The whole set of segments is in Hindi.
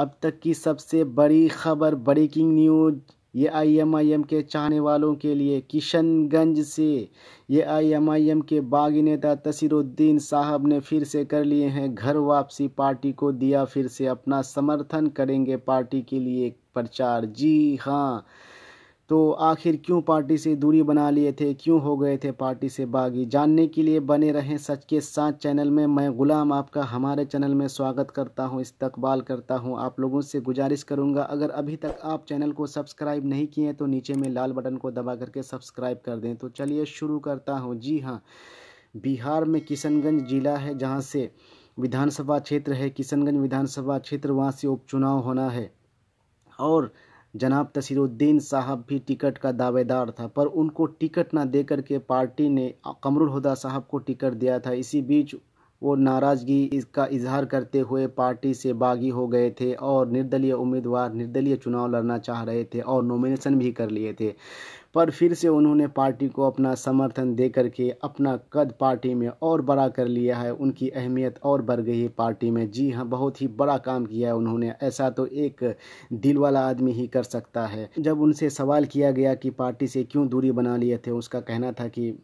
अब तक की सबसे बड़ी खबर ब्रेकिंग न्यूज ये आईएमआईएम के चाहने वालों के लिए किशनगंज से ये आईएमआईएम के बागी नेता तसीरुद्दीन साहब ने फिर से कर लिए हैं घर वापसी पार्टी को दिया फिर से अपना समर्थन करेंगे पार्टी के लिए प्रचार जी हाँ तो आखिर क्यों पार्टी से दूरी बना लिए थे क्यों हो गए थे पार्टी से बागी जानने के लिए बने रहें सच के साथ चैनल में मैं ग़ुलाम आपका हमारे चैनल में स्वागत करता हूं इस्तकबाल करता हूं आप लोगों से गुजारिश करूंगा अगर अभी तक आप चैनल को सब्सक्राइब नहीं किए तो नीचे में लाल बटन को दबा करके सब्सक्राइब कर दें तो चलिए शुरू करता हूँ जी हाँ बिहार में किशनगंज जिला है जहाँ से विधानसभा क्षेत्र है किशनगंज विधानसभा क्षेत्र वहाँ से उपचुनाव होना है और जनाब तसीरुद्दीन साहब भी टिकट का दावेदार था पर उनको टिकट ना देकर के पार्टी ने कमरुल हुदा साहब को टिकट दिया था इसी बीच वो नाराज़गी इसका इजहार करते हुए पार्टी से बागी हो गए थे और निर्दलीय उम्मीदवार निर्दलीय चुनाव लड़ना चाह रहे थे और नॉमिनेशन भी कर लिए थे पर फिर से उन्होंने पार्टी को अपना समर्थन दे करके अपना कद पार्टी में और बड़ा कर लिया है उनकी अहमियत और बढ़ गई है पार्टी में जी हाँ बहुत ही बड़ा काम किया है उन्होंने ऐसा तो एक दिल वाला आदमी ही कर सकता है जब उनसे सवाल किया गया कि पार्टी से क्यों दूरी बना लिए थे उसका कहना था कि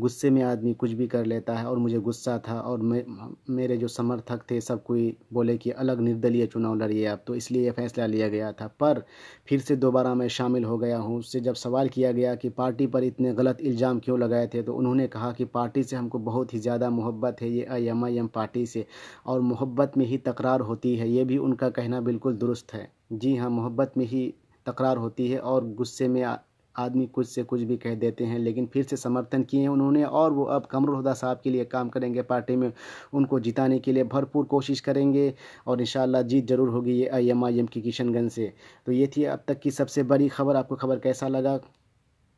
गुस्से में आदमी कुछ भी कर लेता है और मुझे गुस्सा था और मे, मेरे जो समर्थक थे सब कोई बोले कि अलग निर्दलीय चुनाव लड़िए आप तो इसलिए यह फैसला लिया गया था पर फिर से दोबारा मैं शामिल हो गया हूँ उससे जब सवाल किया गया कि पार्टी पर इतने गलत इल्ज़ाम क्यों लगाए थे तो उन्होंने कहा कि पार्टी से हमको बहुत ही ज़्यादा मोहब्बत है ये I M I M party से और मोहब्बत में ही तकरार होती है ये भी उनका कहना बिल्कुल दुरुस्त है जी हाँ मोहब्बत में ही तकरार होती है और गुस्से में आदमी कुछ से कुछ भी कह देते हैं लेकिन फिर से समर्थन किए हैं उन्होंने और वो अब कमरुलहदा साहब के लिए काम करेंगे पार्टी में उनको जिताने के लिए भरपूर कोशिश करेंगे और इन जीत जरूर होगी ये आई एम आई एम की किशनगंज से तो ये थी अब तक की सबसे बड़ी खबर आपको खबर कैसा लगा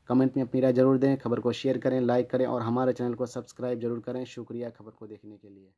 कमेंट में अपनी राय जरूर दें खबर को शेयर करें लाइक करें और हमारे चैनल को सब्सक्राइब जरूर करें शुक्रिया खबर को देखने के लिए